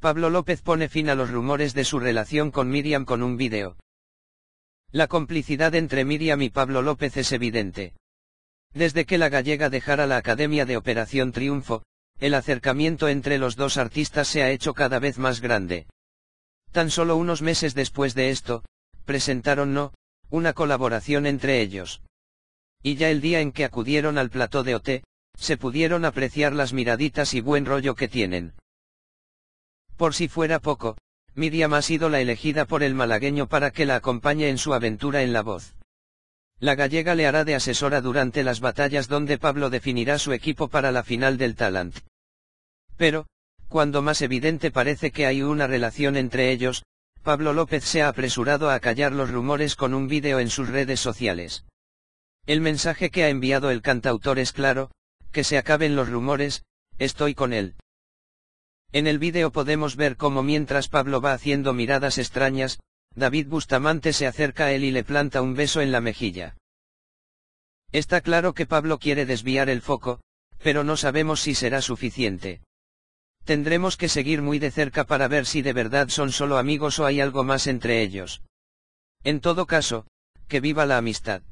Pablo López pone fin a los rumores de su relación con Miriam con un vídeo. La complicidad entre Miriam y Pablo López es evidente. Desde que la gallega dejara la Academia de Operación Triunfo, el acercamiento entre los dos artistas se ha hecho cada vez más grande. Tan solo unos meses después de esto, presentaron No, una colaboración entre ellos. Y ya el día en que acudieron al plató de OT, se pudieron apreciar las miraditas y buen rollo que tienen. Por si fuera poco, Miriam ha sido la elegida por el malagueño para que la acompañe en su aventura en la voz. La gallega le hará de asesora durante las batallas donde Pablo definirá su equipo para la final del Talant. Pero, cuando más evidente parece que hay una relación entre ellos, Pablo López se ha apresurado a callar los rumores con un vídeo en sus redes sociales. El mensaje que ha enviado el cantautor es claro, que se acaben los rumores, estoy con él. En el vídeo podemos ver cómo mientras Pablo va haciendo miradas extrañas, David Bustamante se acerca a él y le planta un beso en la mejilla. Está claro que Pablo quiere desviar el foco, pero no sabemos si será suficiente. Tendremos que seguir muy de cerca para ver si de verdad son solo amigos o hay algo más entre ellos. En todo caso, que viva la amistad.